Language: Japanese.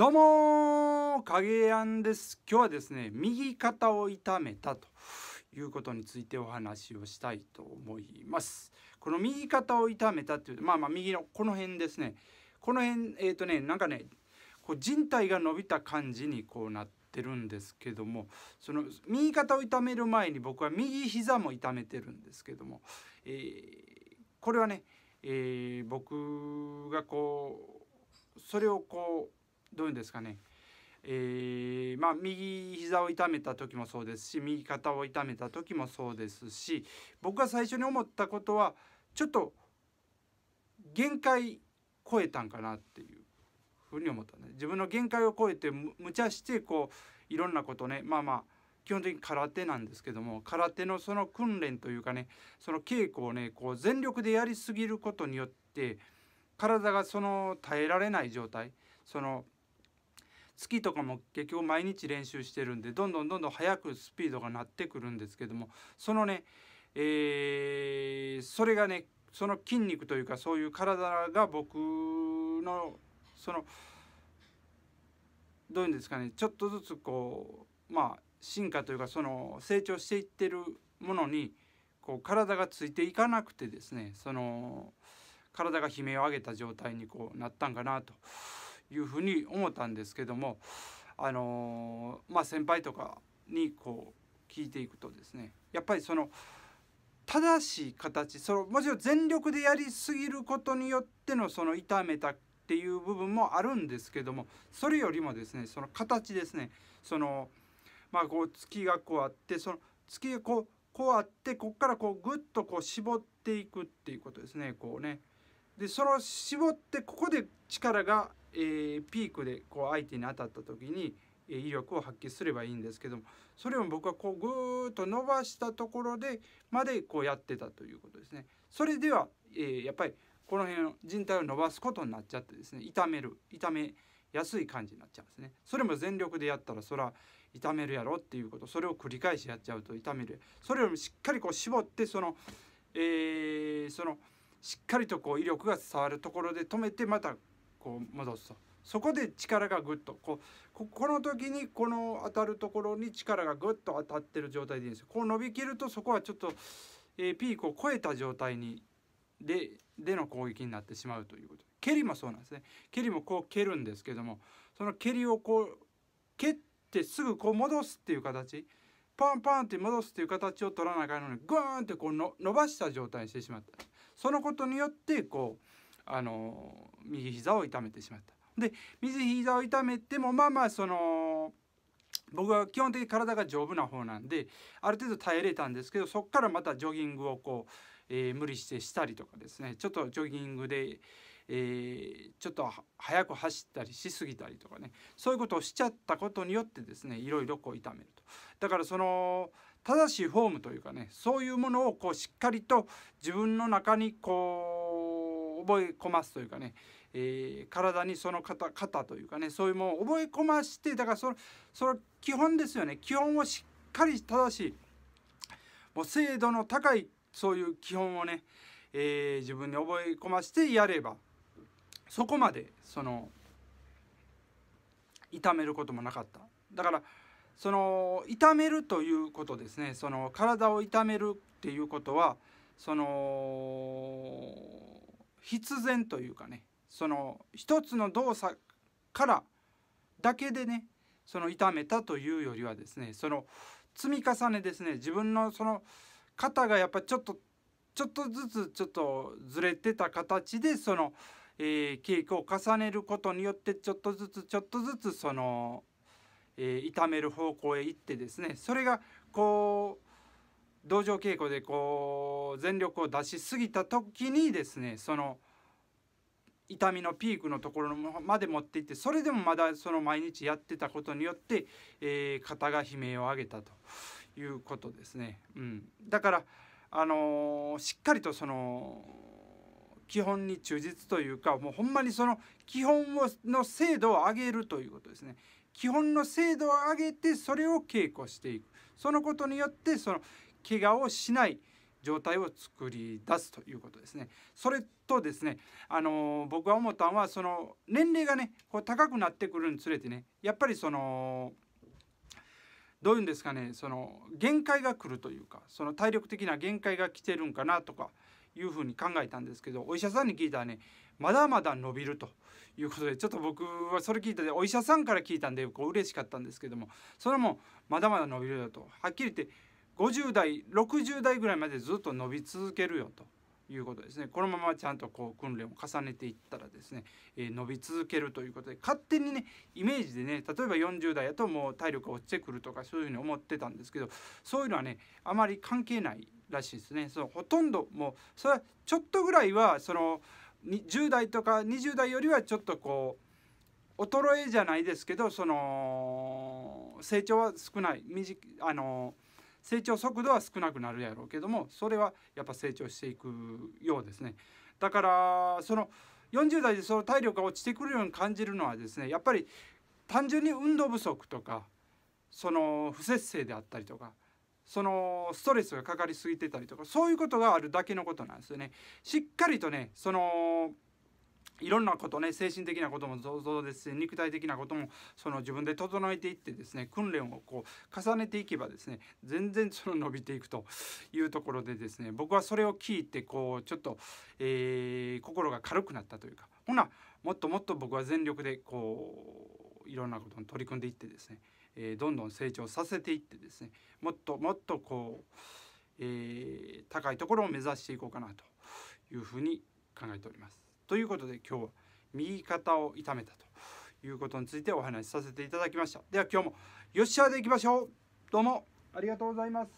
どうも影やです今日はですね右肩を痛めたということについてお話をしたいと思いますこの右肩を痛めたっていうまあまあ右のこの辺ですねこの辺えっ、ー、とねなんかねこう人体が伸びた感じにこうなってるんですけどもその右肩を痛める前に僕は右膝も痛めてるんですけども、えー、これはね、えー、僕がこうそれをこうどういうんですかねえー、まあ、右膝を痛めた時もそうですし右肩を痛めた時もそうですし僕が最初に思ったことはちょっと限界超えたんかなっていうふうに思ったね自分の限界を超えて無茶してこういろんなことねまあまあ基本的に空手なんですけども空手のその訓練というかねその稽古をねこう全力でやりすぎることによって体がその耐えられない状態その月とかも結局毎日練習してるんでどんどんどんどん速くスピードがなってくるんですけどもそのね、えー、それがねその筋肉というかそういう体が僕のそのどういうんですかねちょっとずつこうまあ進化というかその成長していってるものにこう体がついていかなくてですねその体が悲鳴を上げた状態にこうなったんかなというふうに思ったんですけどもあのまあ先輩とかにこう聞いていくとですねやっぱりその正しい形そのもちろん全力でやりすぎることによってのその痛めたっていう部分もあるんですけどもそれよりもですねその形ですねそのまあこう月がこうあってその月がこうこうあってこっからこうぐっとこう絞っていくっていうことですねこうね。でその絞ってここで力がえー、ピークでこう相手に当たった時に威力を発揮すればいいんですけどもそれを僕はこうぐーっと伸ばしたところでまでこうやってたということですね。それでは、えー、やっぱりこの辺の人体を伸ばすことになっちゃってですね痛める痛めやすい感じになっちゃうんですね。それも全力でやったらそら痛めるやろっていうことそれを繰り返しやっちゃうと痛めるそれよりもしっかりこう絞ってその、えー、そのしっかりとこう威力が伝わるところで止めてまたこう戻すとそこで力がぐっとこうこの時にこの当たるところに力がぐっと当たってる状態でいいんですよこう伸びきるとそこはちょっと、えー、ピークを超えた状態にででの攻撃になってしまうということ蹴りもそうなんですね蹴りもこう蹴るんですけどもその蹴りをこう蹴ってすぐこう戻すっていう形パンパンって戻すっていう形を取らなきゃいけないのにグーンってこうの伸ばした状態にしてしまったそのことによってこうあの右膝を痛めてしまった。で右膝を痛めてもまあまあその僕は基本的に体が丈夫な方なんである程度耐えれたんですけどそこからまたジョギングをこう、えー、無理してしたりとかですねちょっとジョギングで、えー、ちょっと速く走ったりしすぎたりとかねそういうことをしちゃったことによってですねいろいろこう痛めると。だからその正しいフォームというかねそういうものをこうしっかりと自分の中にこう覚え込ますというかね、えー、体にその型というかねそういうものを覚え込ましてだからそのその基本ですよね基本をしっかり正しいもう精度の高いそういう基本をね、えー、自分に覚え込ましてやればそこまでその痛めることもなかっただからその痛めるということですねその体を痛めるっていうことはその必然というかねその一つの動作からだけでねその痛めたというよりはですねその積み重ねですね自分のその肩がやっぱちょっとちょっとずつちょっとずれてた形でその、えー、稽古を重ねることによってちょっとずつちょっとずつその、えー、痛める方向へ行ってですねそれがこう同情稽古でこう全力を出しすぎた時にですねその痛みのピークのところまで持っていってそれでもまだその毎日やってたことによって、えー、肩が悲鳴を上げたということですね。うん、だから、あのー、しっかりとその基本に忠実というかもうほんまにその基本をの精度を上げるということですね。基本の精度を上げてそれを稽古していくそのことによってその怪我をしない状態を作り出すということですね。それとですね、あの僕が思ったのはその年齢がねこう高くなってくるにつれてねやっぱりそのどういうんですかねその限界が来るというかその体力的な限界が来てるんかなとかいうふうに考えたんですけどお医者さんに聞いたらねまだまだ伸びるということでちょっと僕はそれ聞いたでお医者さんから聞いたんでこう嬉しかったんですけどもそれもまだまだ伸びるだとはっきり言って50代60代ぐらいまでずっと伸び続けるよということですねこのままちゃんとこう訓練を重ねていったらですね、えー、伸び続けるということで勝手にねイメージでね例えば40代やともう体力が落ちてくるとかそういうふうに思ってたんですけどそういうのはねあまり関係ないらしいですね。そのほとんどもうそれはちょっとぐらいはその10代とか20代よりはちょっとこう衰えじゃないですけどその成長は少ない短いあのー成長速度は少なくなるやろうけどもそれはやっぱ成長していくようですね。だからその40代でその体力が落ちてくるように感じるのはですねやっぱり単純に運動不足とかその不節制であったりとかそのストレスがかかりすぎてたりとかそういうことがあるだけのことなんですよね。しっかりとねそのいろんなことね精神的なこともそうですし肉体的なこともその自分で整えていってですね訓練をこう重ねていけばですね全然その伸びていくというところでですね僕はそれを聞いてこうちょっと、えー、心が軽くなったというかほなもっともっと僕は全力でこういろんなことに取り組んでいってですね、えー、どんどん成長させていってですねもっともっとこう、えー、高いところを目指していこうかなというふうに考えております。ということで今日は右肩を痛めたということについてお話しさせていただきましたでは今日もよっしゃでいきましょうどうもありがとうございます